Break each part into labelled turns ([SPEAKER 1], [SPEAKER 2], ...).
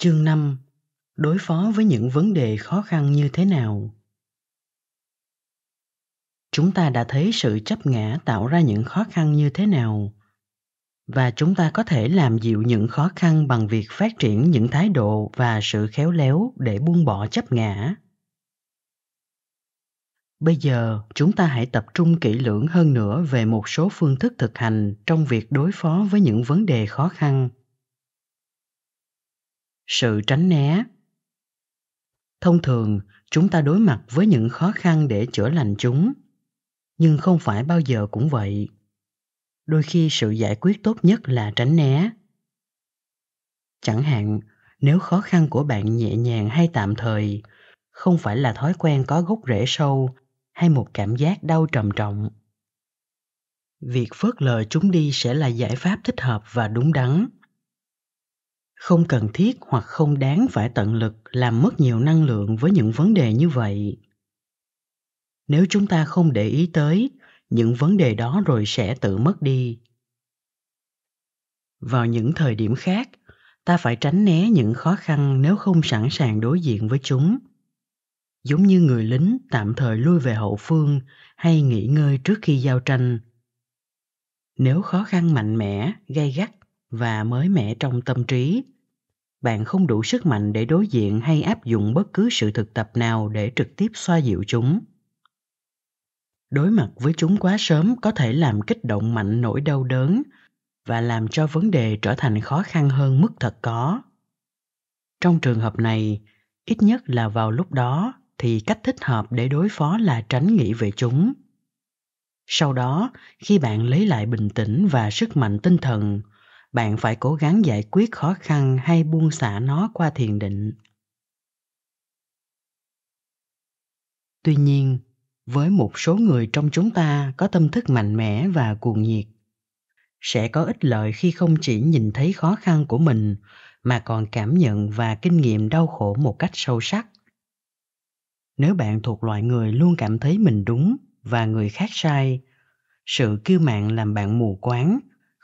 [SPEAKER 1] Chương 5. Đối phó với những vấn đề khó khăn như thế nào? Chúng ta đã thấy sự chấp ngã tạo ra những khó khăn như thế nào? Và chúng ta có thể làm dịu những khó khăn bằng việc phát triển những thái độ và sự khéo léo để buông bỏ chấp ngã. Bây giờ, chúng ta hãy tập trung kỹ lưỡng hơn nữa về một số phương thức thực hành trong việc đối phó với những vấn đề khó khăn sự tránh né thông thường chúng ta đối mặt với những khó khăn để chữa lành chúng nhưng không phải bao giờ cũng vậy đôi khi sự giải quyết tốt nhất là tránh né chẳng hạn nếu khó khăn của bạn nhẹ nhàng hay tạm thời không phải là thói quen có gốc rễ sâu hay một cảm giác đau trầm trọng việc phớt lờ chúng đi sẽ là giải pháp thích hợp và đúng đắn không cần thiết hoặc không đáng phải tận lực làm mất nhiều năng lượng với những vấn đề như vậy nếu chúng ta không để ý tới những vấn đề đó rồi sẽ tự mất đi vào những thời điểm khác ta phải tránh né những khó khăn nếu không sẵn sàng đối diện với chúng giống như người lính tạm thời lui về hậu phương hay nghỉ ngơi trước khi giao tranh nếu khó khăn mạnh mẽ gay gắt và mới mẻ trong tâm trí bạn không đủ sức mạnh để đối diện hay áp dụng bất cứ sự thực tập nào để trực tiếp xoa dịu chúng đối mặt với chúng quá sớm có thể làm kích động mạnh nỗi đau đớn và làm cho vấn đề trở thành khó khăn hơn mức thật có trong trường hợp này ít nhất là vào lúc đó thì cách thích hợp để đối phó là tránh nghĩ về chúng sau đó khi bạn lấy lại bình tĩnh và sức mạnh tinh thần bạn phải cố gắng giải quyết khó khăn hay buông xả nó qua thiền định tuy nhiên với một số người trong chúng ta có tâm thức mạnh mẽ và cuồng nhiệt sẽ có ích lợi khi không chỉ nhìn thấy khó khăn của mình mà còn cảm nhận và kinh nghiệm đau khổ một cách sâu sắc nếu bạn thuộc loại người luôn cảm thấy mình đúng và người khác sai sự kiêu mạn làm bạn mù quáng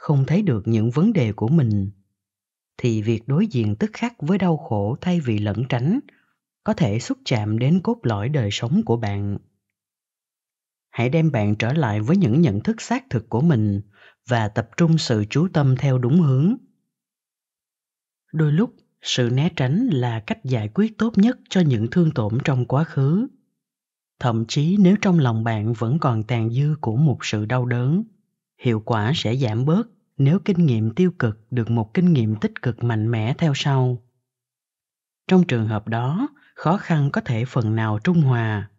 [SPEAKER 1] không thấy được những vấn đề của mình thì việc đối diện tức khắc với đau khổ thay vì lẩn tránh có thể xúc chạm đến cốt lõi đời sống của bạn hãy đem bạn trở lại với những nhận thức xác thực của mình và tập trung sự chú tâm theo đúng hướng đôi lúc sự né tránh là cách giải quyết tốt nhất cho những thương tổn trong quá khứ thậm chí nếu trong lòng bạn vẫn còn tàn dư của một sự đau đớn hiệu quả sẽ giảm bớt nếu kinh nghiệm tiêu cực được một kinh nghiệm tích cực mạnh mẽ theo sau trong trường hợp đó khó khăn có thể phần nào trung hòa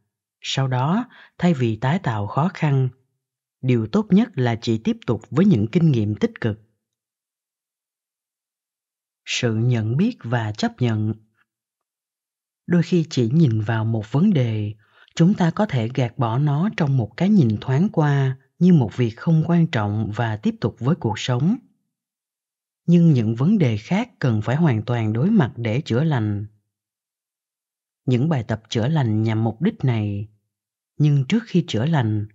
[SPEAKER 1] sau đó thay vì tái tạo khó khăn điều tốt nhất là chỉ tiếp tục với những kinh nghiệm tích cực sự nhận biết và chấp nhận đôi khi chỉ nhìn vào một vấn đề chúng ta có thể gạt bỏ nó trong một cái nhìn thoáng qua như một việc không quan trọng và tiếp tục với cuộc sống nhưng những vấn đề khác cần phải hoàn toàn đối mặt để chữa lành những bài tập chữa lành nhằm mục đích này nhưng trước khi chữa lành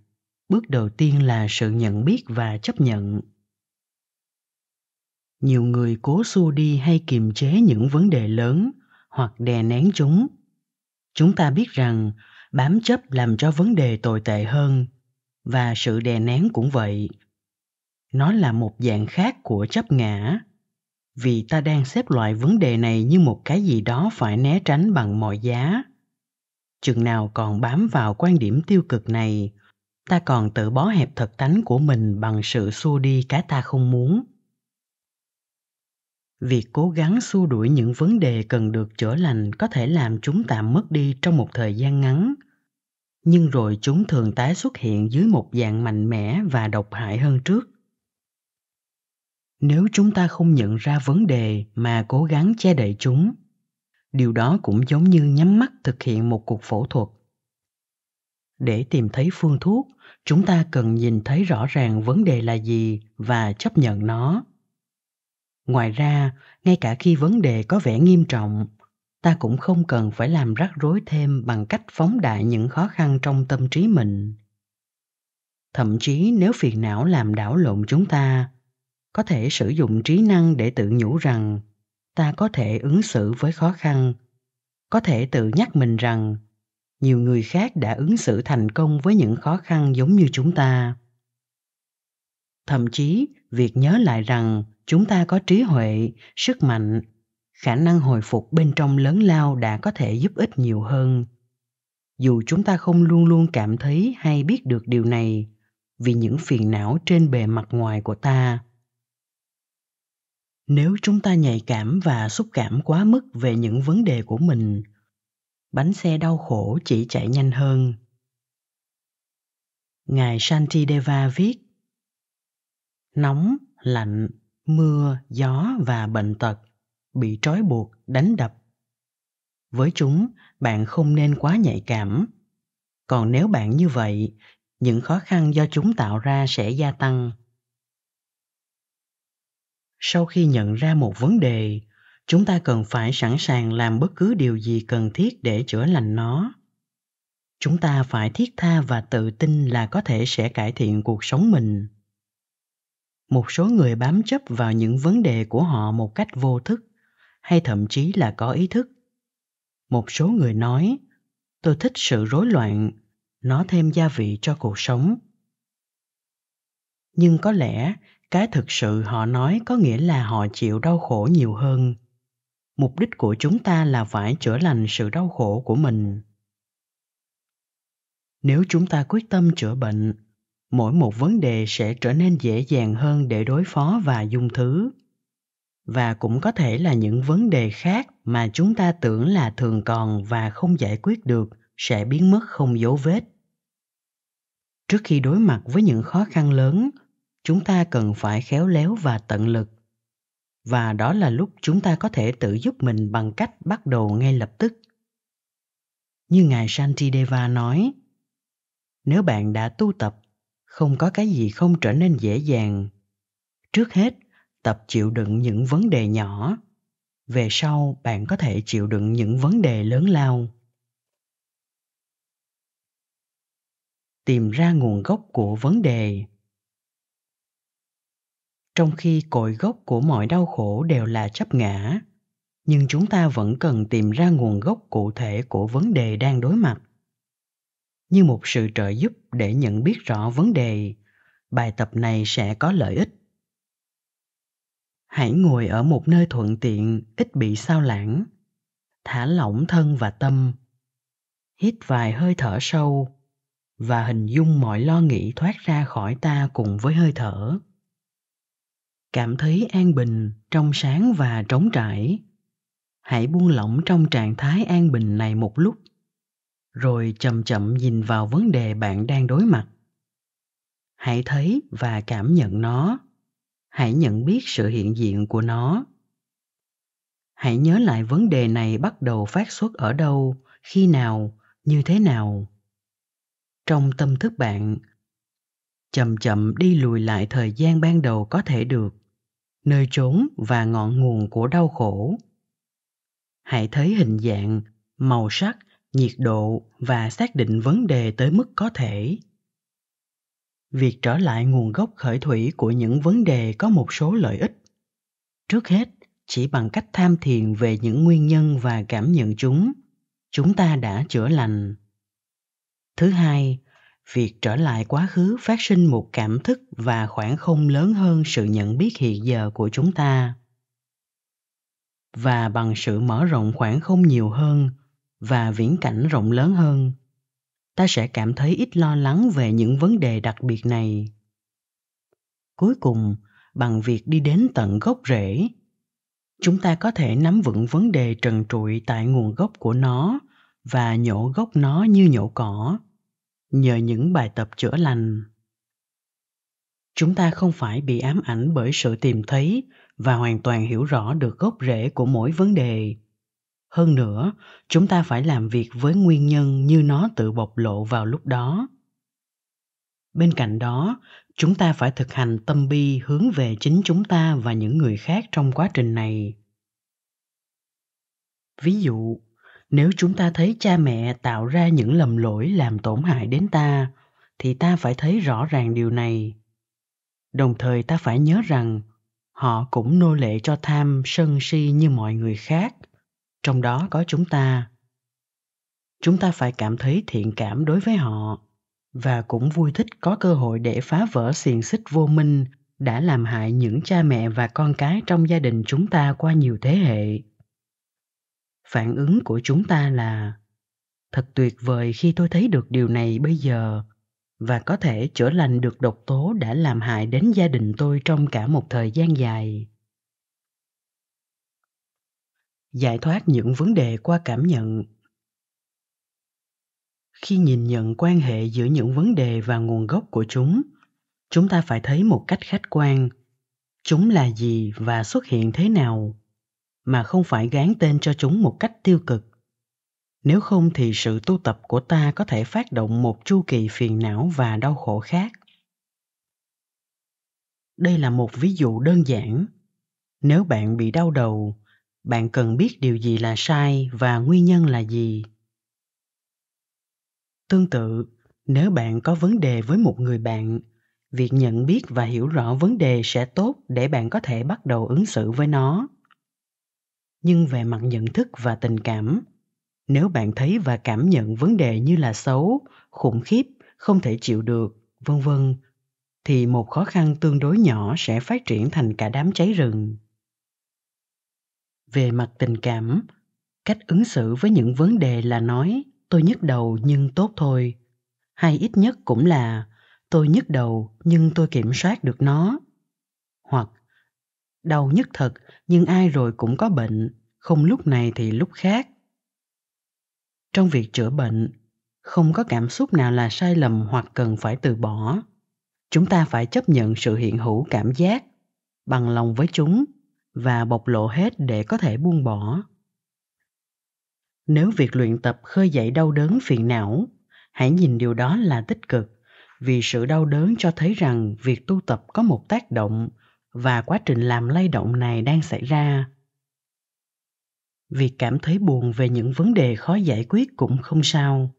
[SPEAKER 1] bước đầu tiên là sự nhận biết và chấp nhận nhiều người cố xua đi hay kiềm chế những vấn đề lớn hoặc đè nén chúng chúng ta biết rằng bám chấp làm cho vấn đề tồi tệ hơn và sự đè nén cũng vậy nó là một dạng khác của chấp ngã vì ta đang xếp loại vấn đề này như một cái gì đó phải né tránh bằng mọi giá chừng nào còn bám vào quan điểm tiêu cực này ta còn tự bó hẹp thật tánh của mình bằng sự xua đi cái ta không muốn việc cố gắng xua đuổi những vấn đề cần được chữa lành có thể làm chúng ta mất đi trong một thời gian ngắn nhưng rồi chúng thường tái xuất hiện dưới một dạng mạnh mẽ và độc hại hơn trước nếu chúng ta không nhận ra vấn đề mà cố gắng che đậy chúng điều đó cũng giống như nhắm mắt thực hiện một cuộc phẫu thuật để tìm thấy phương thuốc chúng ta cần nhìn thấy rõ ràng vấn đề là gì và chấp nhận nó ngoài ra ngay cả khi vấn đề có vẻ nghiêm trọng ta cũng không cần phải làm rắc rối thêm bằng cách phóng đại những khó khăn trong tâm trí mình thậm chí nếu phiền não làm đảo lộn chúng ta có thể sử dụng trí năng để tự nhủ rằng ta có thể ứng xử với khó khăn có thể tự nhắc mình rằng nhiều người khác đã ứng xử thành công với những khó khăn giống như chúng ta thậm chí việc nhớ lại rằng chúng ta có trí huệ sức mạnh khả năng hồi phục bên trong lớn lao đã có thể giúp ích nhiều hơn dù chúng ta không luôn luôn cảm thấy hay biết được điều này vì những phiền não trên bề mặt ngoài của ta nếu chúng ta nhạy cảm và xúc cảm quá mức về những vấn đề của mình bánh xe đau khổ chỉ chạy nhanh hơn ngài shantideva viết nóng lạnh mưa gió và bệnh tật bị trói buộc, đánh đập. Với chúng, bạn không nên quá nhạy cảm. Còn nếu bạn như vậy, những khó khăn do chúng tạo ra sẽ gia tăng. Sau khi nhận ra một vấn đề, chúng ta cần phải sẵn sàng làm bất cứ điều gì cần thiết để chữa lành nó chúng ta phải thiết tha và tự tin là có thể sẽ cải thiện cuộc sống mình một số người bám chấp vào những vấn đề của họ một cách vô thức hay thậm chí là có ý thức một số người nói tôi thích sự rối loạn nó thêm gia vị cho cuộc sống nhưng có lẽ cái thực sự họ nói có nghĩa là họ chịu đau khổ nhiều hơn mục đích của chúng ta là phải chữa lành sự đau khổ của mình nếu chúng ta quyết tâm chữa bệnh mỗi một vấn đề sẽ trở nên dễ dàng hơn để đối phó và dung thứ và cũng có thể là những vấn đề khác mà chúng ta tưởng là thường còn và không giải quyết được sẽ biến mất không dấu vết trước khi đối mặt với những khó khăn lớn chúng ta cần phải khéo léo và tận lực và đó là lúc chúng ta có thể tự giúp mình bằng cách bắt đầu ngay lập tức như ngài shantideva nói nếu bạn đã tu tập không có cái gì không trở nên dễ dàng trước hết tập chịu đựng những vấn đề nhỏ về sau bạn có thể chịu đựng những vấn đề lớn lao tìm ra nguồn gốc của vấn đề trong khi cội gốc của mọi đau khổ đều là chấp ngã nhưng chúng ta vẫn cần tìm ra nguồn gốc cụ thể của vấn đề đang đối mặt như một sự trợ giúp để nhận biết rõ vấn đề bài tập này sẽ có lợi ích hãy ngồi ở một nơi thuận tiện ít bị sao lãng thả lỏng thân và tâm hít vài hơi thở sâu và hình dung mọi lo nghĩ thoát ra khỏi ta cùng với hơi thở cảm thấy an bình trong sáng và trống trải hãy buông lỏng trong trạng thái an bình này một lúc rồi chậm chậm nhìn vào vấn đề bạn đang đối mặt hãy thấy và cảm nhận nó hãy nhận biết sự hiện diện của nó hãy nhớ lại vấn đề này bắt đầu phát xuất ở đâu khi nào như thế nào trong tâm thức bạn chậm chậm đi lùi lại thời gian ban đầu có thể được nơi trốn và ngọn nguồn của đau khổ hãy thấy hình dạng màu sắc nhiệt độ và xác định vấn đề tới mức có thể việc trở lại nguồn gốc khởi thủy của những vấn đề có một số lợi ích trước hết chỉ bằng cách tham thiền về những nguyên nhân và cảm nhận chúng chúng ta đã chữa lành thứ hai việc trở lại quá khứ phát sinh một cảm thức và khoảng không lớn hơn sự nhận biết hiện giờ của chúng ta và bằng sự mở rộng khoảng không nhiều hơn và viễn cảnh rộng lớn hơn ta sẽ cảm thấy ít lo lắng về những vấn đề đặc biệt này cuối cùng bằng việc đi đến tận gốc rễ chúng ta có thể nắm vững vấn đề trần trụi tại nguồn gốc của nó và nhổ gốc nó như nhổ cỏ nhờ những bài tập chữa lành chúng ta không phải bị ám ảnh bởi sự tìm thấy và hoàn toàn hiểu rõ được gốc rễ của mỗi vấn đề hơn nữa chúng ta phải làm việc với nguyên nhân như nó tự bộc lộ vào lúc đó bên cạnh đó chúng ta phải thực hành tâm bi hướng về chính chúng ta và những người khác trong quá trình này ví dụ nếu chúng ta thấy cha mẹ tạo ra những lầm lỗi làm tổn hại đến ta thì ta phải thấy rõ ràng điều này đồng thời ta phải nhớ rằng họ cũng nô lệ cho tham sân si như mọi người khác trong đó có chúng ta chúng ta phải cảm thấy thiện cảm đối với họ và cũng vui thích có cơ hội để phá vỡ xiềng xích vô minh đã làm hại những cha mẹ và con cái trong gia đình chúng ta qua nhiều thế hệ phản ứng của chúng ta là thật tuyệt vời khi tôi thấy được điều này bây giờ và có thể chữa lành được độc tố đã làm hại đến gia đình tôi trong cả một thời gian dài giải thoát những vấn đề qua cảm nhận khi nhìn nhận quan hệ giữa những vấn đề và nguồn gốc của chúng chúng ta phải thấy một cách khách quan chúng là gì và xuất hiện thế nào mà không phải gán tên cho chúng một cách tiêu cực nếu không thì sự tu tập của ta có thể phát động một chu kỳ phiền não và đau khổ khác đây là một ví dụ đơn giản nếu bạn bị đau đầu bạn cần biết điều gì là sai và nguyên nhân là gì tương tự nếu bạn có vấn đề với một người bạn việc nhận biết và hiểu rõ vấn đề sẽ tốt để bạn có thể bắt đầu ứng xử với nó nhưng về mặt nhận thức và tình cảm nếu bạn thấy và cảm nhận vấn đề như là xấu khủng khiếp không thể chịu được vân vân thì một khó khăn tương đối nhỏ sẽ phát triển thành cả đám cháy rừng về mặt tình cảm cách ứng xử với những vấn đề là nói tôi nhức đầu nhưng tốt thôi hay ít nhất cũng là tôi nhức đầu nhưng tôi kiểm soát được nó hoặc đau nhức thật nhưng ai rồi cũng có bệnh không lúc này thì lúc khác trong việc chữa bệnh không có cảm xúc nào là sai lầm hoặc cần phải từ bỏ chúng ta phải chấp nhận sự hiện hữu cảm giác bằng lòng với chúng và bộc lộ hết để có thể buông bỏ nếu việc luyện tập khơi dậy đau đớn phiền não hãy nhìn điều đó là tích cực vì sự đau đớn cho thấy rằng việc tu tập có một tác động và quá trình làm lay động này đang xảy ra việc cảm thấy buồn về những vấn đề khó giải quyết cũng không sao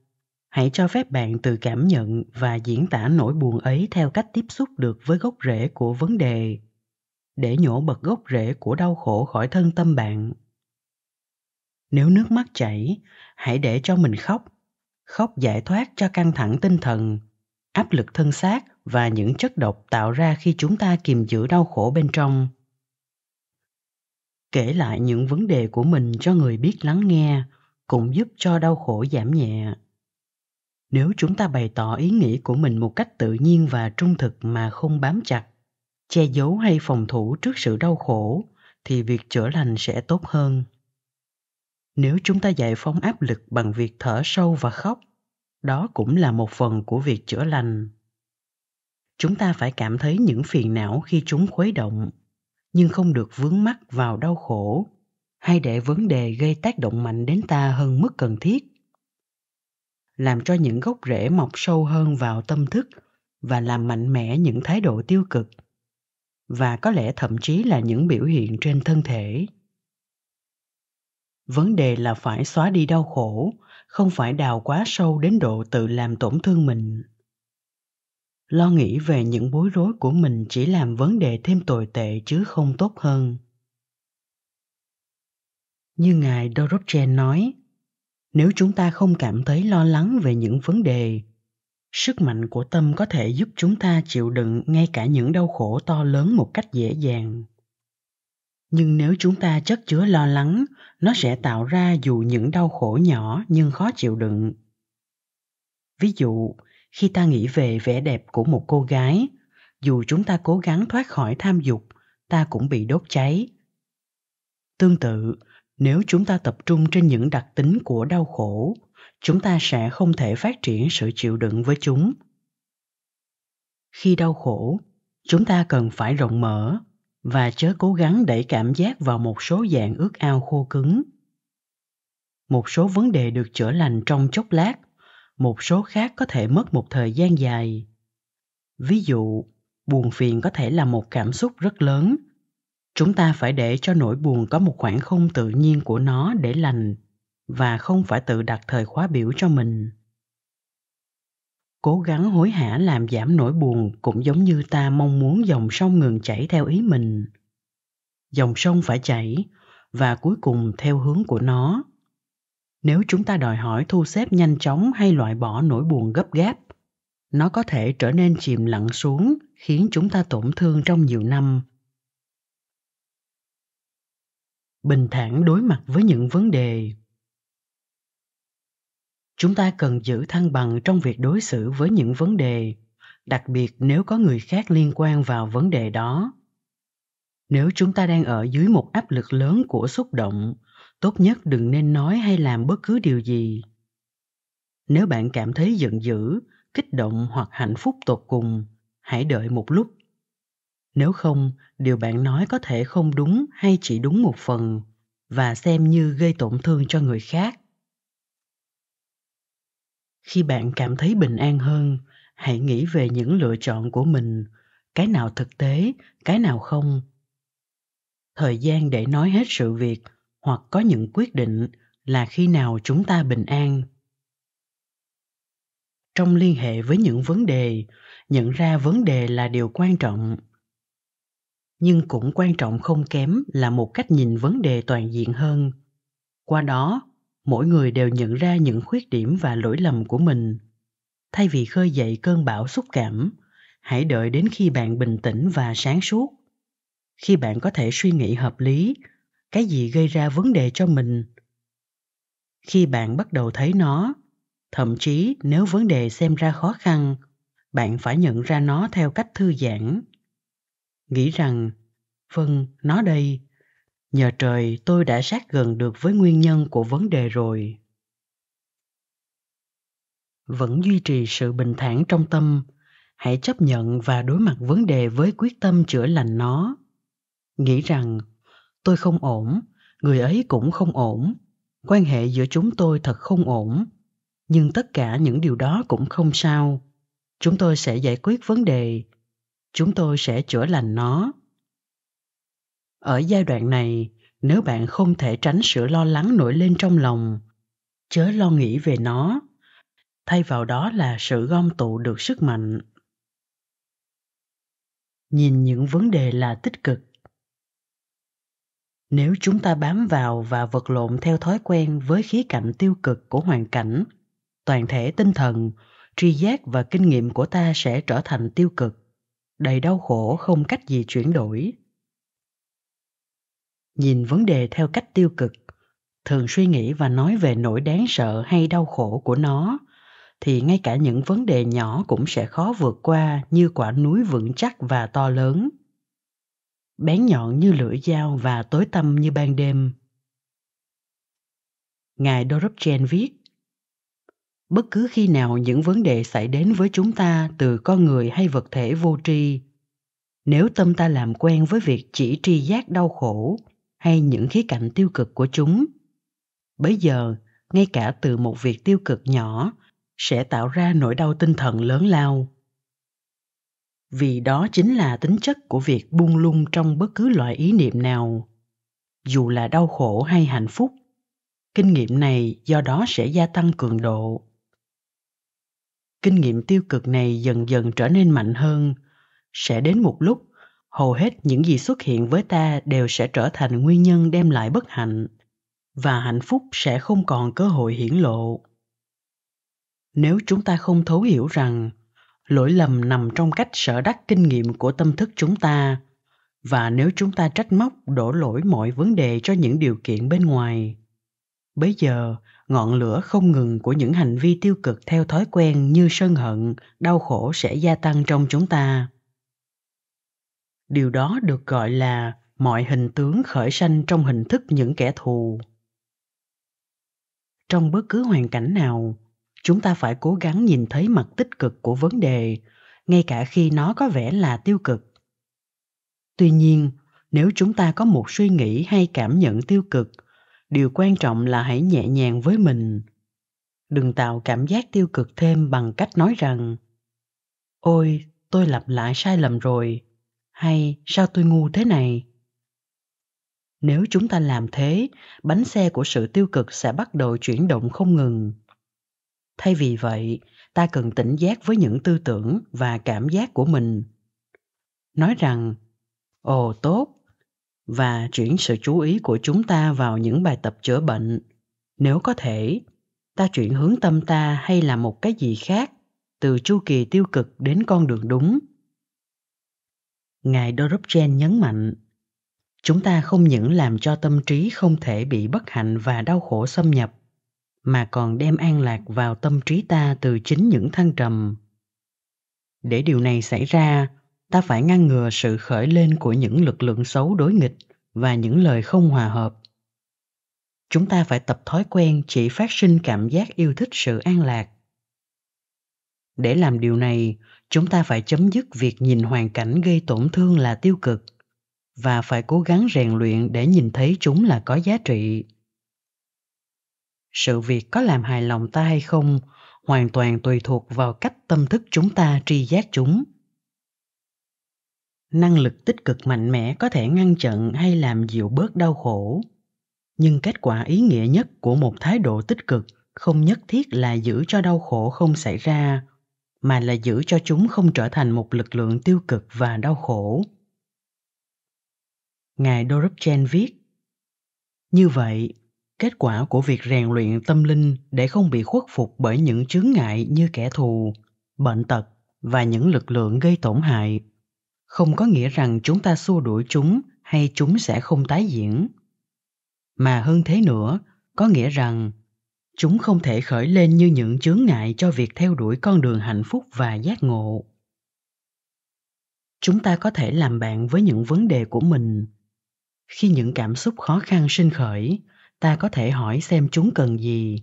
[SPEAKER 1] hãy cho phép bạn tự cảm nhận và diễn tả nỗi buồn ấy theo cách tiếp xúc được với gốc rễ của vấn đề để nhổ bật gốc rễ của đau khổ khỏi thân tâm bạn nếu nước mắt chảy hãy để cho mình khóc khóc giải thoát cho căng thẳng tinh thần áp lực thân xác và những chất độc tạo ra khi chúng ta kìm giữ đau khổ bên trong kể lại những vấn đề của mình cho người biết lắng nghe cũng giúp cho đau khổ giảm nhẹ nếu chúng ta bày tỏ ý nghĩ của mình một cách tự nhiên và trung thực mà không bám chặt che giấu hay phòng thủ trước sự đau khổ thì việc chữa lành sẽ tốt hơn nếu chúng ta giải phóng áp lực bằng việc thở sâu và khóc đó cũng là một phần của việc chữa lành chúng ta phải cảm thấy những phiền não khi chúng khuấy động nhưng không được vướng mắc vào đau khổ hay để vấn đề gây tác động mạnh đến ta hơn mức cần thiết làm cho những gốc rễ mọc sâu hơn vào tâm thức và làm mạnh mẽ những thái độ tiêu cực và có lẽ thậm chí là những biểu hiện trên thân thể vấn đề là phải xóa đi đau khổ không phải đào quá sâu đến độ tự làm tổn thương mình lo nghĩ về những bối rối của mình chỉ làm vấn đề thêm tồi tệ chứ không tốt hơn như ngài dorotchen nói nếu chúng ta không cảm thấy lo lắng về những vấn đề sức mạnh của tâm có thể giúp chúng ta chịu đựng ngay cả những đau khổ to lớn một cách dễ dàng nhưng nếu chúng ta chất chứa lo lắng nó sẽ tạo ra dù những đau khổ nhỏ nhưng khó chịu đựng ví dụ khi ta nghĩ về vẻ đẹp của một cô gái dù chúng ta cố gắng thoát khỏi tham dục ta cũng bị đốt cháy tương tự nếu chúng ta tập trung trên những đặc tính của đau khổ chúng ta sẽ không thể phát triển sự chịu đựng với chúng khi đau khổ chúng ta cần phải rộng mở và chớ cố gắng đẩy cảm giác vào một số dạng ước ao khô cứng một số vấn đề được chữa lành trong chốc lát một số khác có thể mất một thời gian dài ví dụ buồn phiền có thể là một cảm xúc rất lớn chúng ta phải để cho nỗi buồn có một khoảng không tự nhiên của nó để lành và không phải tự đặt thời khóa biểu cho mình cố gắng hối hả làm giảm nỗi buồn cũng giống như ta mong muốn dòng sông ngừng chảy theo ý mình dòng sông phải chảy và cuối cùng theo hướng của nó nếu chúng ta đòi hỏi thu xếp nhanh chóng hay loại bỏ nỗi buồn gấp gáp nó có thể trở nên chìm lặng xuống khiến chúng ta tổn thương trong nhiều năm bình thản đối mặt với những vấn đề chúng ta cần giữ thăng bằng trong việc đối xử với những vấn đề đặc biệt nếu có người khác liên quan vào vấn đề đó nếu chúng ta đang ở dưới một áp lực lớn của xúc động tốt nhất đừng nên nói hay làm bất cứ điều gì nếu bạn cảm thấy giận dữ kích động hoặc hạnh phúc tột cùng hãy đợi một lúc nếu không điều bạn nói có thể không đúng hay chỉ đúng một phần và xem như gây tổn thương cho người khác khi bạn cảm thấy bình an hơn hãy nghĩ về những lựa chọn của mình cái nào thực tế cái nào không thời gian để nói hết sự việc hoặc có những quyết định là khi nào chúng ta bình an trong liên hệ với những vấn đề nhận ra vấn đề là điều quan trọng nhưng cũng quan trọng không kém là một cách nhìn vấn đề toàn diện hơn qua đó mỗi người đều nhận ra những khuyết điểm và lỗi lầm của mình thay vì khơi dậy cơn bão xúc cảm hãy đợi đến khi bạn bình tĩnh và sáng suốt khi bạn có thể suy nghĩ hợp lý cái gì gây ra vấn đề cho mình khi bạn bắt đầu thấy nó thậm chí nếu vấn đề xem ra khó khăn bạn phải nhận ra nó theo cách thư giãn nghĩ rằng vâng nó đây Nhờ trời tôi đã sát gần được với nguyên nhân của vấn đề rồi. Vẫn duy trì sự bình thản trong tâm, hãy chấp nhận và đối mặt vấn đề với quyết tâm chữa lành nó. Nghĩ rằng tôi không ổn, người ấy cũng không ổn, quan hệ giữa chúng tôi thật không ổn, nhưng tất cả những điều đó cũng không sao. Chúng tôi sẽ giải quyết vấn đề, chúng tôi sẽ chữa lành nó ở giai đoạn này nếu bạn không thể tránh sự lo lắng nổi lên trong lòng chớ lo nghĩ về nó thay vào đó là sự gom tụ được sức mạnh nhìn những vấn đề là tích cực nếu chúng ta bám vào và vật lộn theo thói quen với khía cạnh tiêu cực của hoàn cảnh toàn thể tinh thần tri giác và kinh nghiệm của ta sẽ trở thành tiêu cực đầy đau khổ không cách gì chuyển đổi nhìn vấn đề theo cách tiêu cực thường suy nghĩ và nói về nỗi đáng sợ hay đau khổ của nó thì ngay cả những vấn đề nhỏ cũng sẽ khó vượt qua như quả núi vững chắc và to lớn bén nhọn như lưỡi dao và tối tăm như ban đêm ngài dorobchen viết bất cứ khi nào những vấn đề xảy đến với chúng ta từ con người hay vật thể vô tri nếu tâm ta làm quen với việc chỉ tri giác đau khổ hay những khía cạnh tiêu cực của chúng bấy giờ ngay cả từ một việc tiêu cực nhỏ sẽ tạo ra nỗi đau tinh thần lớn lao vì đó chính là tính chất của việc buông lung trong bất cứ loại ý niệm nào dù là đau khổ hay hạnh phúc kinh nghiệm này do đó sẽ gia tăng cường độ kinh nghiệm tiêu cực này dần dần trở nên mạnh hơn sẽ đến một lúc hầu hết những gì xuất hiện với ta đều sẽ trở thành nguyên nhân đem lại bất hạnh và hạnh phúc sẽ không còn cơ hội hiển lộ nếu chúng ta không thấu hiểu rằng lỗi lầm nằm trong cách sở đắc kinh nghiệm của tâm thức chúng ta và nếu chúng ta trách móc đổ lỗi mọi vấn đề cho những điều kiện bên ngoài bấy giờ ngọn lửa không ngừng của những hành vi tiêu cực theo thói quen như sân hận đau khổ sẽ gia tăng trong chúng ta điều đó được gọi là mọi hình tướng khởi sanh trong hình thức những kẻ thù trong bất cứ hoàn cảnh nào chúng ta phải cố gắng nhìn thấy mặt tích cực của vấn đề ngay cả khi nó có vẻ là tiêu cực tuy nhiên nếu chúng ta có một suy nghĩ hay cảm nhận tiêu cực điều quan trọng là hãy nhẹ nhàng với mình đừng tạo cảm giác tiêu cực thêm bằng cách nói rằng ôi tôi lặp lại sai lầm rồi hay sao tôi ngu thế này nếu chúng ta làm thế bánh xe của sự tiêu cực sẽ bắt đầu chuyển động không ngừng thay vì vậy ta cần tỉnh giác với những tư tưởng và cảm giác của mình nói rằng ồ tốt và chuyển sự chú ý của chúng ta vào những bài tập chữa bệnh nếu có thể ta chuyển hướng tâm ta hay là một cái gì khác từ chu kỳ tiêu cực đến con đường đúng Ngài Doropchen nhấn mạnh, chúng ta không những làm cho tâm trí không thể bị bất hạnh và đau khổ xâm nhập, mà còn đem an lạc vào tâm trí ta từ chính những thăng trầm. Để điều này xảy ra, ta phải ngăn ngừa sự khởi lên của những lực lượng xấu đối nghịch và những lời không hòa hợp. Chúng ta phải tập thói quen chỉ phát sinh cảm giác yêu thích sự an lạc. Để làm điều này, chúng ta phải chấm dứt việc nhìn hoàn cảnh gây tổn thương là tiêu cực và phải cố gắng rèn luyện để nhìn thấy chúng là có giá trị sự việc có làm hài lòng ta hay không hoàn toàn tùy thuộc vào cách tâm thức chúng ta tri giác chúng năng lực tích cực mạnh mẽ có thể ngăn chặn hay làm dịu bớt đau khổ nhưng kết quả ý nghĩa nhất của một thái độ tích cực không nhất thiết là giữ cho đau khổ không xảy ra mà là giữ cho chúng không trở thành một lực lượng tiêu cực và đau khổ. Ngài Dorupchen viết Như vậy, kết quả của việc rèn luyện tâm linh để không bị khuất phục bởi những chướng ngại như kẻ thù, bệnh tật và những lực lượng gây tổn hại không có nghĩa rằng chúng ta xua đuổi chúng hay chúng sẽ không tái diễn mà hơn thế nữa có nghĩa rằng chúng không thể khởi lên như những chướng ngại cho việc theo đuổi con đường hạnh phúc và giác ngộ chúng ta có thể làm bạn với những vấn đề của mình khi những cảm xúc khó khăn sinh khởi ta có thể hỏi xem chúng cần gì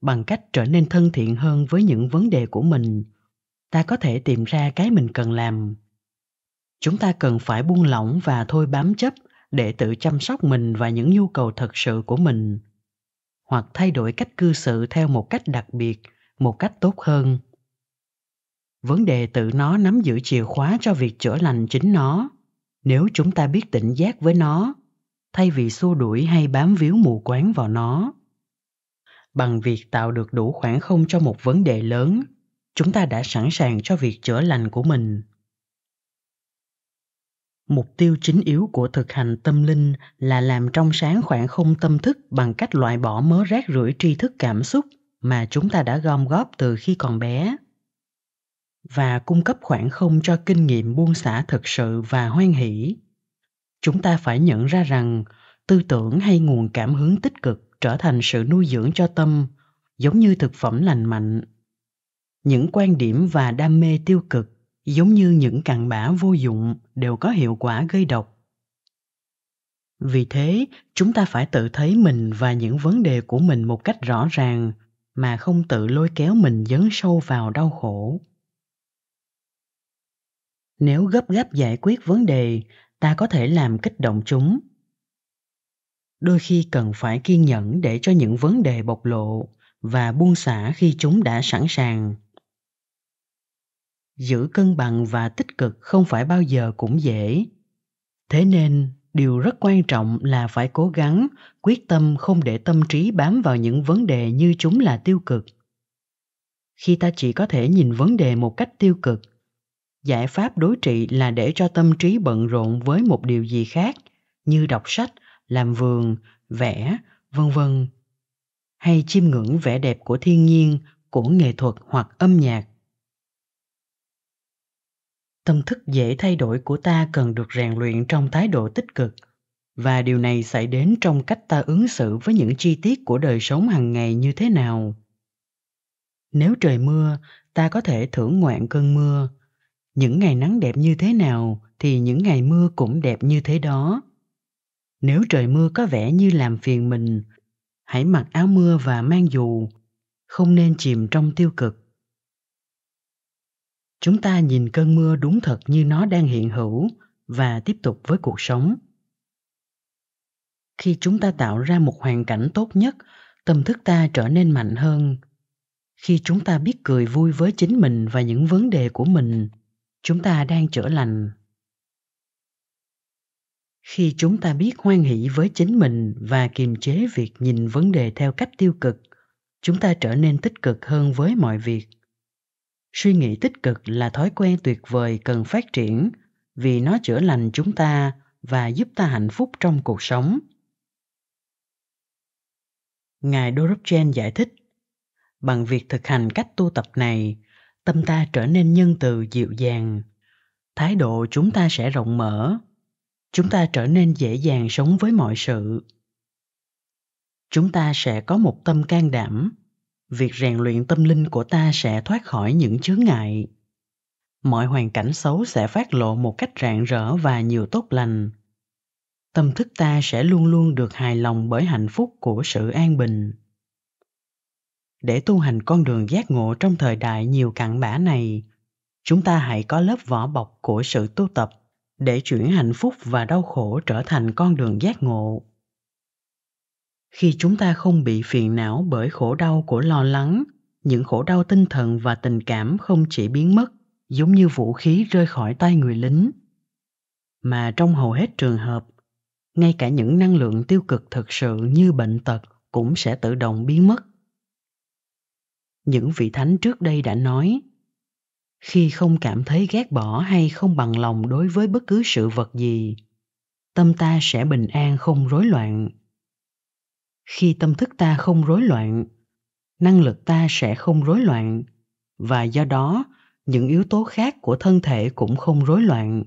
[SPEAKER 1] bằng cách trở nên thân thiện hơn với những vấn đề của mình ta có thể tìm ra cái mình cần làm chúng ta cần phải buông lỏng và thôi bám chấp để tự chăm sóc mình và những nhu cầu thật sự của mình hoặc thay đổi cách cư xử theo một cách đặc biệt một cách tốt hơn vấn đề tự nó nắm giữ chìa khóa cho việc chữa lành chính nó nếu chúng ta biết tỉnh giác với nó thay vì xua đuổi hay bám víu mù quáng vào nó bằng việc tạo được đủ khoảng không cho một vấn đề lớn chúng ta đã sẵn sàng cho việc chữa lành của mình mục tiêu chính yếu của thực hành tâm linh là làm trong sáng khoảng không tâm thức bằng cách loại bỏ mớ rác rưởi tri thức cảm xúc mà chúng ta đã gom góp từ khi còn bé và cung cấp khoảng không cho kinh nghiệm buông xả thực sự và hoan hỷ chúng ta phải nhận ra rằng tư tưởng hay nguồn cảm hứng tích cực trở thành sự nuôi dưỡng cho tâm giống như thực phẩm lành mạnh những quan điểm và đam mê tiêu cực giống như những cặn bã vô dụng đều có hiệu quả gây độc vì thế chúng ta phải tự thấy mình và những vấn đề của mình một cách rõ ràng mà không tự lôi kéo mình dấn sâu vào đau khổ nếu gấp gáp giải quyết vấn đề ta có thể làm kích động chúng đôi khi cần phải kiên nhẫn để cho những vấn đề bộc lộ và buông xả khi chúng đã sẵn sàng giữ cân bằng và tích cực không phải bao giờ cũng dễ thế nên điều rất quan trọng là phải cố gắng quyết tâm không để tâm trí bám vào những vấn đề như chúng là tiêu cực khi ta chỉ có thể nhìn vấn đề một cách tiêu cực giải pháp đối trị là để cho tâm trí bận rộn với một điều gì khác như đọc sách làm vườn vẽ vân vân hay chiêm ngưỡng vẻ đẹp của thiên nhiên của nghệ thuật hoặc âm nhạc tâm thức dễ thay đổi của ta cần được rèn luyện trong thái độ tích cực và điều này xảy đến trong cách ta ứng xử với những chi tiết của đời sống hàng ngày như thế nào nếu trời mưa ta có thể thưởng ngoạn cơn mưa những ngày nắng đẹp như thế nào thì những ngày mưa cũng đẹp như thế đó nếu trời mưa có vẻ như làm phiền mình hãy mặc áo mưa và mang dù không nên chìm trong tiêu cực chúng ta nhìn cơn mưa đúng thật như nó đang hiện hữu và tiếp tục với cuộc sống khi chúng ta tạo ra một hoàn cảnh tốt nhất tâm thức ta trở nên mạnh hơn khi chúng ta biết cười vui với chính mình và những vấn đề của mình chúng ta đang chữa lành khi chúng ta biết hoan hỷ với chính mình và kiềm chế việc nhìn vấn đề theo cách tiêu cực chúng ta trở nên tích cực hơn với mọi việc suy nghĩ tích cực là thói quen tuyệt vời cần phát triển vì nó chữa lành chúng ta và giúp ta hạnh phúc trong cuộc sống ngài dorokchen giải thích bằng việc thực hành cách tu tập này tâm ta trở nên nhân từ dịu dàng thái độ chúng ta sẽ rộng mở chúng ta trở nên dễ dàng sống với mọi sự chúng ta sẽ có một tâm can đảm việc rèn luyện tâm linh của ta sẽ thoát khỏi những chướng ngại mọi hoàn cảnh xấu sẽ phát lộ một cách rạng rỡ và nhiều tốt lành tâm thức ta sẽ luôn luôn được hài lòng bởi hạnh phúc của sự an bình để tu hành con đường giác ngộ trong thời đại nhiều cặn bã này chúng ta hãy có lớp vỏ bọc của sự tu tập để chuyển hạnh phúc và đau khổ trở thành con đường giác ngộ khi chúng ta không bị phiền não bởi khổ đau của lo lắng những khổ đau tinh thần và tình cảm không chỉ biến mất giống như vũ khí rơi khỏi tay người lính mà trong hầu hết trường hợp ngay cả những năng lượng tiêu cực thực sự như bệnh tật cũng sẽ tự động biến mất những vị thánh trước đây đã nói khi không cảm thấy ghét bỏ hay không bằng lòng đối với bất cứ sự vật gì tâm ta sẽ bình an không rối loạn khi tâm thức ta không rối loạn năng lực ta sẽ không rối loạn và do đó những yếu tố khác của thân thể cũng không rối loạn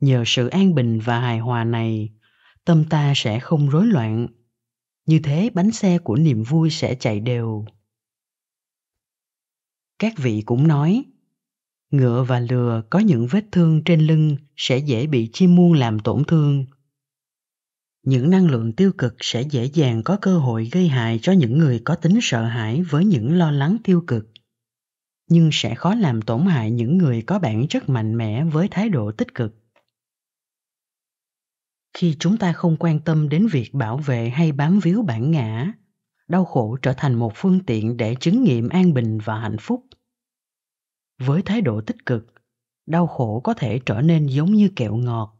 [SPEAKER 1] nhờ sự an bình và hài hòa này tâm ta sẽ không rối loạn như thế bánh xe của niềm vui sẽ chạy đều các vị cũng nói ngựa và lừa có những vết thương trên lưng sẽ dễ bị chim muông làm tổn thương những năng lượng tiêu cực sẽ dễ dàng có cơ hội gây hại cho những người có tính sợ hãi với những lo lắng tiêu cực nhưng sẽ khó làm tổn hại những người có bản chất mạnh mẽ với thái độ tích cực khi chúng ta không quan tâm đến việc bảo vệ hay bám víu bản ngã đau khổ trở thành một phương tiện để chứng nghiệm an bình và hạnh phúc với thái độ tích cực đau khổ có thể trở nên giống như kẹo ngọt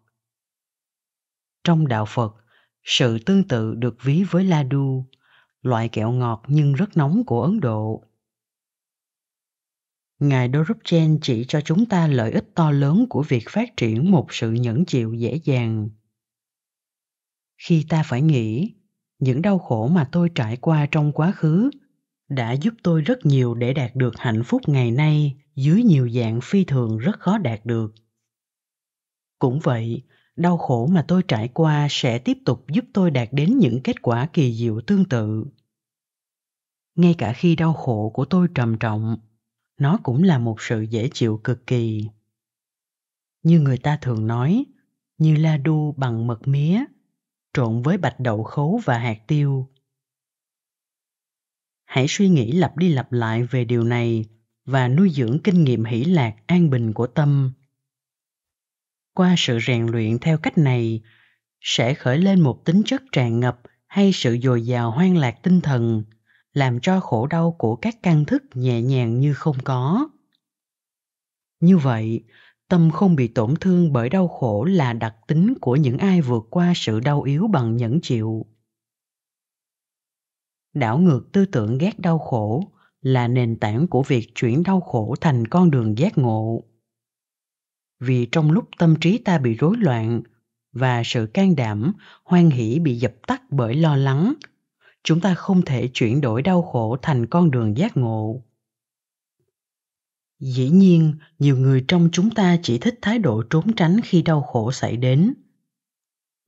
[SPEAKER 1] trong đạo phật sự tương tự được ví với ladu, loại kẹo ngọt nhưng rất nóng của Ấn Độ. Ngài Dorupchen chỉ cho chúng ta lợi ích to lớn của việc phát triển một sự nhẫn chịu dễ dàng. Khi ta phải nghĩ, những đau khổ mà tôi trải qua trong quá khứ đã giúp tôi rất nhiều để đạt được hạnh phúc ngày nay dưới nhiều dạng phi thường rất khó đạt được. Cũng vậy, đau khổ mà tôi trải qua sẽ tiếp tục giúp tôi đạt đến những kết quả kỳ diệu tương tự ngay cả khi đau khổ của tôi trầm trọng nó cũng là một sự dễ chịu cực kỳ như người ta thường nói như la đu bằng mật mía trộn với bạch đậu khấu và hạt tiêu hãy suy nghĩ lặp đi lặp lại về điều này và nuôi dưỡng kinh nghiệm hỷ lạc an bình của tâm qua sự rèn luyện theo cách này sẽ khởi lên một tính chất tràn ngập hay sự dồi dào hoang lạc tinh thần làm cho khổ đau của các căn thức nhẹ nhàng như không có như vậy tâm không bị tổn thương bởi đau khổ là đặc tính của những ai vượt qua sự đau yếu bằng nhẫn chịu đảo ngược tư tưởng ghét đau khổ là nền tảng của việc chuyển đau khổ thành con đường giác ngộ vì trong lúc tâm trí ta bị rối loạn và sự can đảm hoan hỷ bị dập tắt bởi lo lắng chúng ta không thể chuyển đổi đau khổ thành con đường giác ngộ dĩ nhiên nhiều người trong chúng ta chỉ thích thái độ trốn tránh khi đau khổ xảy đến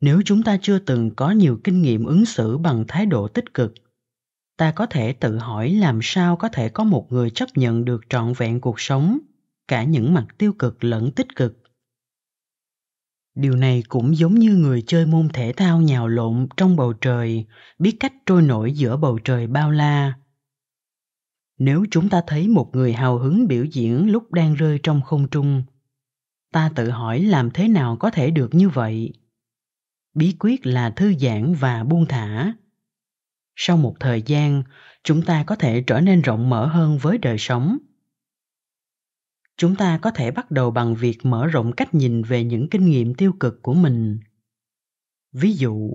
[SPEAKER 1] nếu chúng ta chưa từng có nhiều kinh nghiệm ứng xử bằng thái độ tích cực ta có thể tự hỏi làm sao có thể có một người chấp nhận được trọn vẹn cuộc sống cả những mặt tiêu cực lẫn tích cực điều này cũng giống như người chơi môn thể thao nhào lộn trong bầu trời biết cách trôi nổi giữa bầu trời bao la nếu chúng ta thấy một người hào hứng biểu diễn lúc đang rơi trong không trung ta tự hỏi làm thế nào có thể được như vậy bí quyết là thư giãn và buông thả sau một thời gian chúng ta có thể trở nên rộng mở hơn với đời sống chúng ta có thể bắt đầu bằng việc mở rộng cách nhìn về những kinh nghiệm tiêu cực của mình ví dụ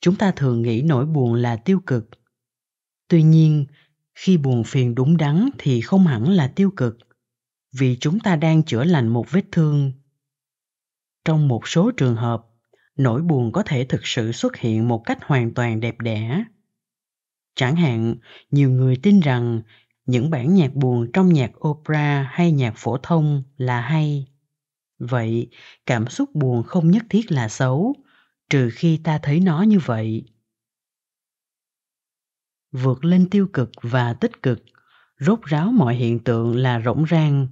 [SPEAKER 1] chúng ta thường nghĩ nỗi buồn là tiêu cực tuy nhiên khi buồn phiền đúng đắn thì không hẳn là tiêu cực vì chúng ta đang chữa lành một vết thương trong một số trường hợp nỗi buồn có thể thực sự xuất hiện một cách hoàn toàn đẹp đẽ chẳng hạn nhiều người tin rằng những bản nhạc buồn trong nhạc opera hay nhạc phổ thông là hay vậy cảm xúc buồn không nhất thiết là xấu trừ khi ta thấy nó như vậy vượt lên tiêu cực và tích cực rốt ráo mọi hiện tượng là rỗng rang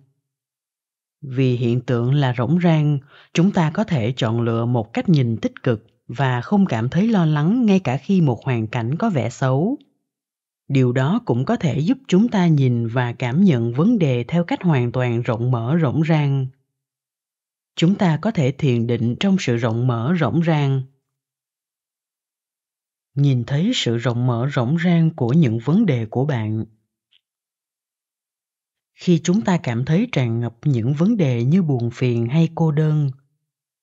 [SPEAKER 1] vì hiện tượng là rỗng rang chúng ta có thể chọn lựa một cách nhìn tích cực và không cảm thấy lo lắng ngay cả khi một hoàn cảnh có vẻ xấu điều đó cũng có thể giúp chúng ta nhìn và cảm nhận vấn đề theo cách hoàn toàn rộng mở rộng rang chúng ta có thể thiền định trong sự rộng mở rộng rang nhìn thấy sự rộng mở rộng rang của những vấn đề của bạn khi chúng ta cảm thấy tràn ngập những vấn đề như buồn phiền hay cô đơn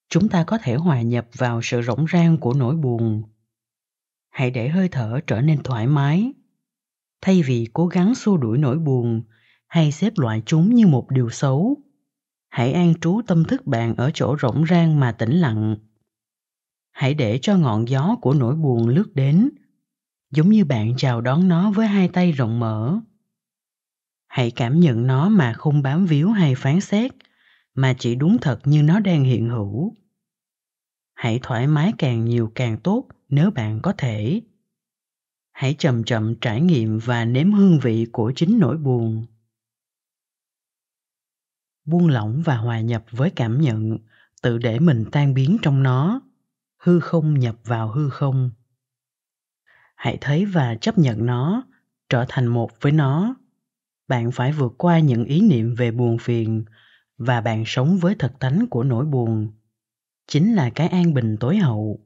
[SPEAKER 1] chúng ta có thể hòa nhập vào sự rộng rang của nỗi buồn hãy để hơi thở trở nên thoải mái thay vì cố gắng xua đuổi nỗi buồn hay xếp loại chúng như một điều xấu hãy an trú tâm thức bạn ở chỗ rỗng rang mà tĩnh lặng hãy để cho ngọn gió của nỗi buồn lướt đến giống như bạn chào đón nó với hai tay rộng mở hãy cảm nhận nó mà không bám víu hay phán xét mà chỉ đúng thật như nó đang hiện hữu hãy thoải mái càng nhiều càng tốt nếu bạn có thể hãy chậm chậm trải nghiệm và nếm hương vị của chính nỗi buồn buông lỏng và hòa nhập với cảm nhận tự để mình tan biến trong nó hư không nhập vào hư không hãy thấy và chấp nhận nó trở thành một với nó bạn phải vượt qua những ý niệm về buồn phiền và bạn sống với thật tánh của nỗi buồn chính là cái an bình tối hậu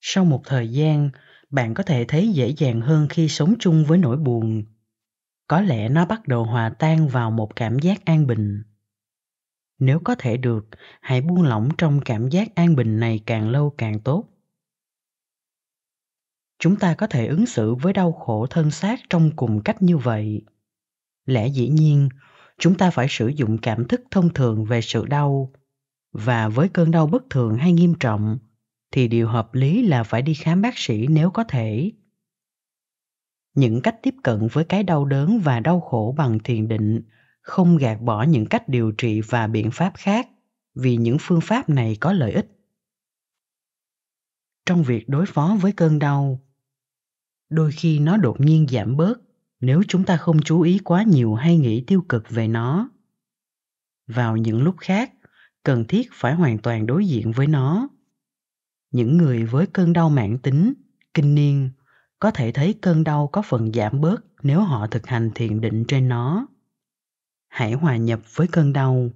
[SPEAKER 1] sau một thời gian bạn có thể thấy dễ dàng hơn khi sống chung với nỗi buồn có lẽ nó bắt đầu hòa tan vào một cảm giác an bình nếu có thể được hãy buông lỏng trong cảm giác an bình này càng lâu càng tốt chúng ta có thể ứng xử với đau khổ thân xác trong cùng cách như vậy lẽ dĩ nhiên chúng ta phải sử dụng cảm thức thông thường về sự đau và với cơn đau bất thường hay nghiêm trọng thì điều hợp lý là phải đi khám bác sĩ nếu có thể những cách tiếp cận với cái đau đớn và đau khổ bằng thiền định không gạt bỏ những cách điều trị và biện pháp khác vì những phương pháp này có lợi ích trong việc đối phó với cơn đau đôi khi nó đột nhiên giảm bớt nếu chúng ta không chú ý quá nhiều hay nghĩ tiêu cực về nó vào những lúc khác cần thiết phải hoàn toàn đối diện với nó những người với cơn đau mãn tính kinh niên có thể thấy cơn đau có phần giảm bớt nếu họ thực hành thiền định trên nó hãy hòa nhập với cơn đau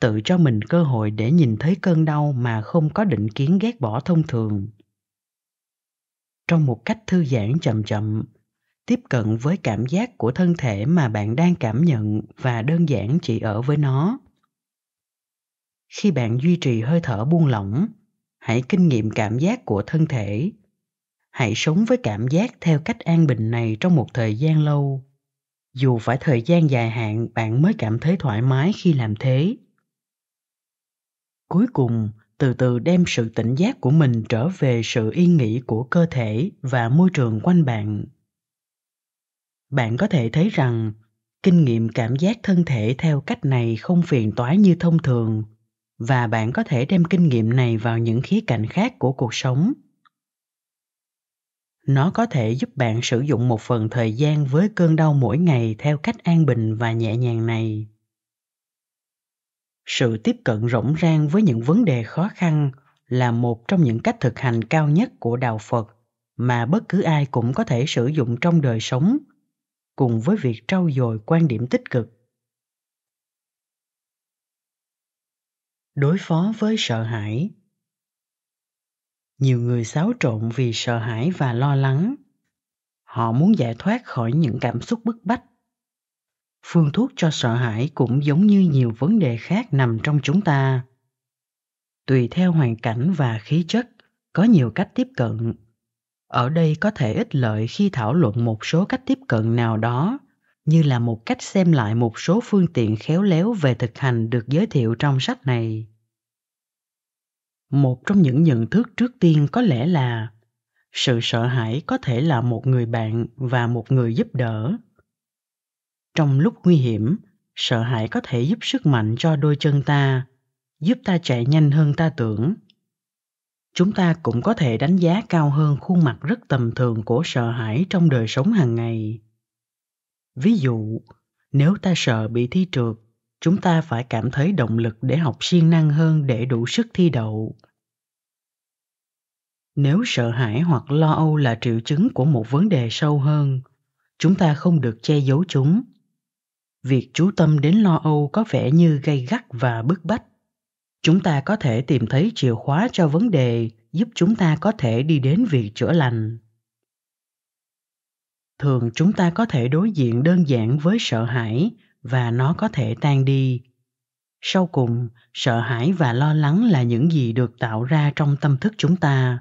[SPEAKER 1] tự cho mình cơ hội để nhìn thấy cơn đau mà không có định kiến ghét bỏ thông thường trong một cách thư giãn chậm chậm tiếp cận với cảm giác của thân thể mà bạn đang cảm nhận và đơn giản chỉ ở với nó khi bạn duy trì hơi thở buông lỏng hãy kinh nghiệm cảm giác của thân thể hãy sống với cảm giác theo cách an bình này trong một thời gian lâu dù phải thời gian dài hạn bạn mới cảm thấy thoải mái khi làm thế cuối cùng từ từ đem sự tỉnh giác của mình trở về sự yên nghỉ của cơ thể và môi trường quanh bạn bạn có thể thấy rằng kinh nghiệm cảm giác thân thể theo cách này không phiền toái như thông thường và bạn có thể đem kinh nghiệm này vào những khía cạnh khác của cuộc sống nó có thể giúp bạn sử dụng một phần thời gian với cơn đau mỗi ngày theo cách an bình và nhẹ nhàng này sự tiếp cận rỗng rang với những vấn đề khó khăn là một trong những cách thực hành cao nhất của đạo phật mà bất cứ ai cũng có thể sử dụng trong đời sống cùng với việc trau dồi quan điểm tích cực đối phó với sợ hãi nhiều người xáo trộn vì sợ hãi và lo lắng họ muốn giải thoát khỏi những cảm xúc bức bách phương thuốc cho sợ hãi cũng giống như nhiều vấn đề khác nằm trong chúng ta tùy theo hoàn cảnh và khí chất có nhiều cách tiếp cận ở đây có thể ích lợi khi thảo luận một số cách tiếp cận nào đó như là một cách xem lại một số phương tiện khéo léo về thực hành được giới thiệu trong sách này một trong những nhận thức trước tiên có lẽ là sự sợ hãi có thể là một người bạn và một người giúp đỡ trong lúc nguy hiểm sợ hãi có thể giúp sức mạnh cho đôi chân ta giúp ta chạy nhanh hơn ta tưởng chúng ta cũng có thể đánh giá cao hơn khuôn mặt rất tầm thường của sợ hãi trong đời sống hàng ngày Ví dụ, nếu ta sợ bị thi trượt, chúng ta phải cảm thấy động lực để học siêng năng hơn để đủ sức thi đậu. Nếu sợ hãi hoặc lo âu là triệu chứng của một vấn đề sâu hơn, chúng ta không được che giấu chúng. Việc chú tâm đến lo âu có vẻ như gây gắt và bức bách. Chúng ta có thể tìm thấy chìa khóa cho vấn đề giúp chúng ta có thể đi đến việc chữa lành thường chúng ta có thể đối diện đơn giản với sợ hãi và nó có thể tan đi sau cùng sợ hãi và lo lắng là những gì được tạo ra trong tâm thức chúng ta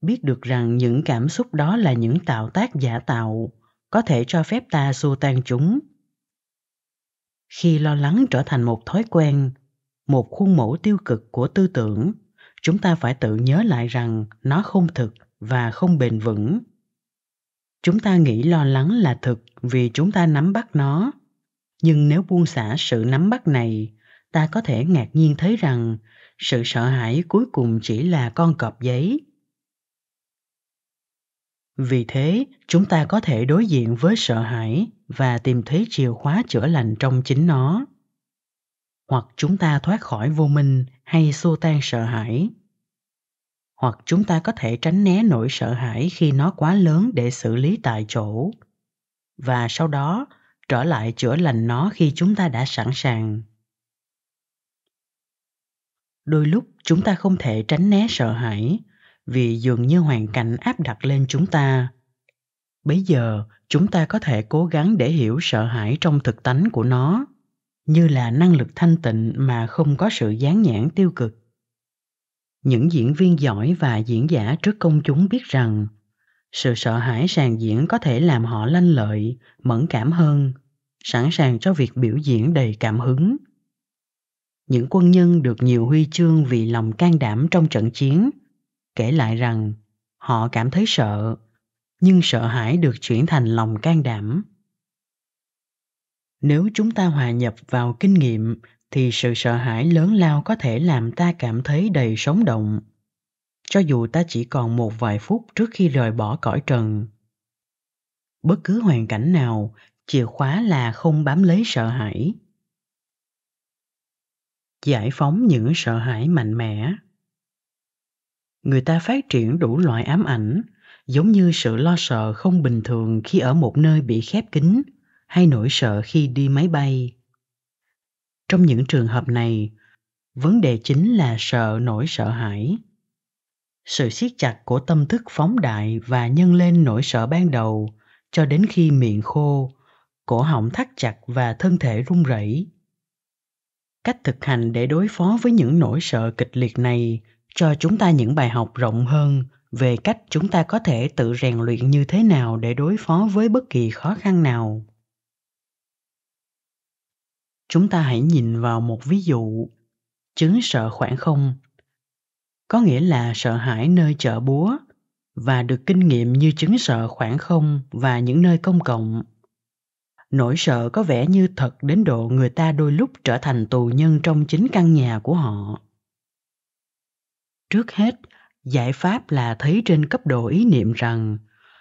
[SPEAKER 1] biết được rằng những cảm xúc đó là những tạo tác giả tạo có thể cho phép ta xua tan chúng khi lo lắng trở thành một thói quen một khuôn mẫu tiêu cực của tư tưởng chúng ta phải tự nhớ lại rằng nó không thực và không bền vững chúng ta nghĩ lo lắng là thực vì chúng ta nắm bắt nó nhưng nếu buông xả sự nắm bắt này ta có thể ngạc nhiên thấy rằng sự sợ hãi cuối cùng chỉ là con cọp giấy vì thế chúng ta có thể đối diện với sợ hãi và tìm thấy chìa khóa chữa lành trong chính nó hoặc chúng ta thoát khỏi vô minh hay xua tan sợ hãi hoặc chúng ta có thể tránh né nỗi sợ hãi khi nó quá lớn để xử lý tại chỗ và sau đó trở lại chữa lành nó khi chúng ta đã sẵn sàng đôi lúc chúng ta không thể tránh né sợ hãi vì dường như hoàn cảnh áp đặt lên chúng ta bây giờ chúng ta có thể cố gắng để hiểu sợ hãi trong thực tánh của nó như là năng lực thanh tịnh mà không có sự dán nhãn tiêu cực những diễn viên giỏi và diễn giả trước công chúng biết rằng sự sợ hãi sàn diễn có thể làm họ lanh lợi mẫn cảm hơn sẵn sàng cho việc biểu diễn đầy cảm hứng những quân nhân được nhiều huy chương vì lòng can đảm trong trận chiến kể lại rằng họ cảm thấy sợ nhưng sợ hãi được chuyển thành lòng can đảm nếu chúng ta hòa nhập vào kinh nghiệm thì sự sợ hãi lớn lao có thể làm ta cảm thấy đầy sống động. Cho dù ta chỉ còn một vài phút trước khi rời bỏ cõi trần. Bất cứ hoàn cảnh nào, chìa khóa là không bám lấy sợ hãi. Giải phóng những sợ hãi mạnh mẽ. Người ta phát triển đủ loại ám ảnh, giống như sự lo sợ không bình thường khi ở một nơi bị khép kín hay nỗi sợ khi đi máy bay trong những trường hợp này vấn đề chính là sợ nỗi sợ hãi sự siết chặt của tâm thức phóng đại và nhân lên nỗi sợ ban đầu cho đến khi miệng khô cổ họng thắt chặt và thân thể run rẩy cách thực hành để đối phó với những nỗi sợ kịch liệt này cho chúng ta những bài học rộng hơn về cách chúng ta có thể tự rèn luyện như thế nào để đối phó với bất kỳ khó khăn nào chúng ta hãy nhìn vào một ví dụ chứng sợ khoảng không có nghĩa là sợ hãi nơi chợ búa và được kinh nghiệm như chứng sợ khoảng không và những nơi công cộng nỗi sợ có vẻ như thật đến độ người ta đôi lúc trở thành tù nhân trong chính căn nhà của họ trước hết giải pháp là thấy trên cấp độ ý niệm rằng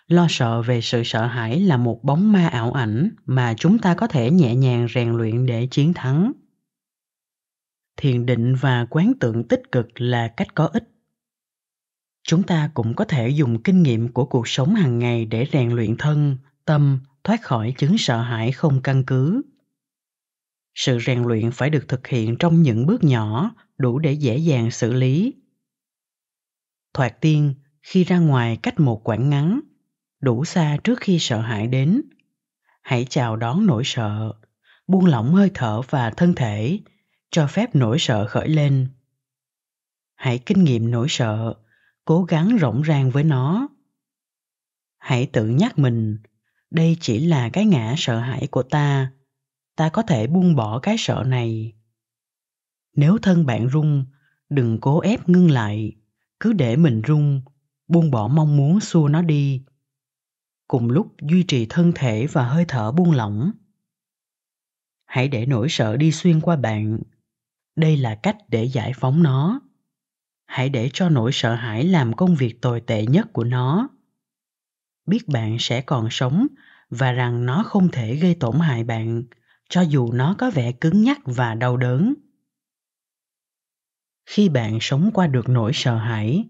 [SPEAKER 1] lo sợ về sự sợ hãi là một bóng ma ảo ảnh mà chúng ta có thể nhẹ nhàng rèn luyện để chiến thắng thiền định và quán tượng tích cực là cách có ích chúng ta cũng có thể dùng kinh nghiệm của cuộc sống hàng ngày để rèn luyện thân tâm thoát khỏi chứng sợ hãi không căn cứ sự rèn luyện phải được thực hiện trong những bước nhỏ đủ để dễ dàng xử lý thoạt tiên khi ra ngoài cách một quãng ngắn đủ xa trước khi sợ hãi đến hãy chào đón nỗi sợ buông lỏng hơi thở và thân thể cho phép nỗi sợ khởi lên hãy kinh nghiệm nỗi sợ cố gắng rộng ràng với nó hãy tự nhắc mình đây chỉ là cái ngã sợ hãi của ta ta có thể buông bỏ cái sợ này nếu thân bạn rung đừng cố ép ngưng lại cứ để mình rung buông bỏ mong muốn xua nó đi cùng lúc duy trì thân thể và hơi thở buông lỏng hãy để nỗi sợ đi xuyên qua bạn đây là cách để giải phóng nó hãy để cho nỗi sợ hãi làm công việc tồi tệ nhất của nó biết bạn sẽ còn sống và rằng nó không thể gây tổn hại bạn cho dù nó có vẻ cứng nhắc và đau đớn khi bạn sống qua được nỗi sợ hãi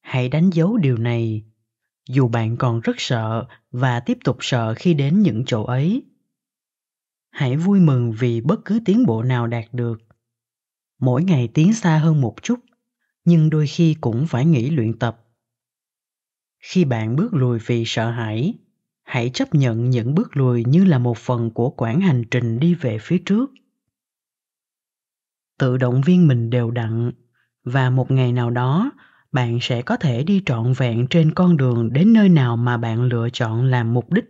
[SPEAKER 1] hãy đánh dấu điều này dù bạn còn rất sợ và tiếp tục sợ khi đến những chỗ ấy hãy vui mừng vì bất cứ tiến bộ nào đạt được mỗi ngày tiến xa hơn một chút nhưng đôi khi cũng phải nghỉ luyện tập khi bạn bước lùi vì sợ hãi hãy chấp nhận những bước lùi như là một phần của quãng hành trình đi về phía trước tự động viên mình đều đặn và một ngày nào đó bạn sẽ có thể đi trọn vẹn trên con đường đến nơi nào mà bạn lựa chọn làm mục đích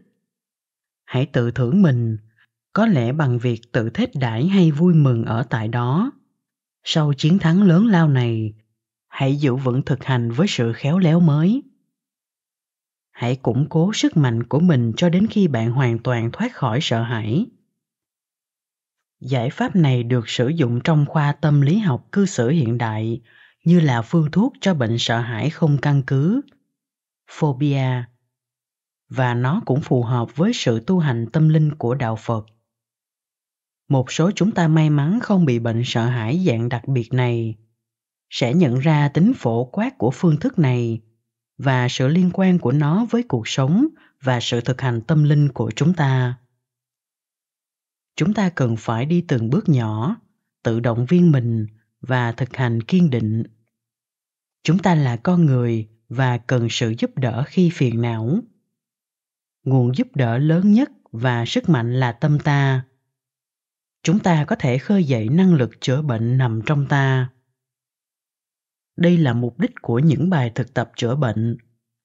[SPEAKER 1] hãy tự thưởng mình có lẽ bằng việc tự thết đãi hay vui mừng ở tại đó sau chiến thắng lớn lao này hãy giữ vững thực hành với sự khéo léo mới hãy củng cố sức mạnh của mình cho đến khi bạn hoàn toàn thoát khỏi sợ hãi giải pháp này được sử dụng trong khoa tâm lý học cư xử hiện đại như là phương thuốc cho bệnh sợ hãi không căn cứ phobia và nó cũng phù hợp với sự tu hành tâm linh của đạo phật một số chúng ta may mắn không bị bệnh sợ hãi dạng đặc biệt này sẽ nhận ra tính phổ quát của phương thức này và sự liên quan của nó với cuộc sống và sự thực hành tâm linh của chúng ta chúng ta cần phải đi từng bước nhỏ tự động viên mình và thực hành kiên định chúng ta là con người và cần sự giúp đỡ khi phiền não nguồn giúp đỡ lớn nhất và sức mạnh là tâm ta chúng ta có thể khơi dậy năng lực chữa bệnh nằm trong ta đây là mục đích của những bài thực tập chữa bệnh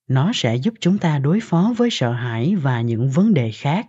[SPEAKER 1] nó sẽ giúp chúng ta đối phó với sợ hãi và những vấn đề khác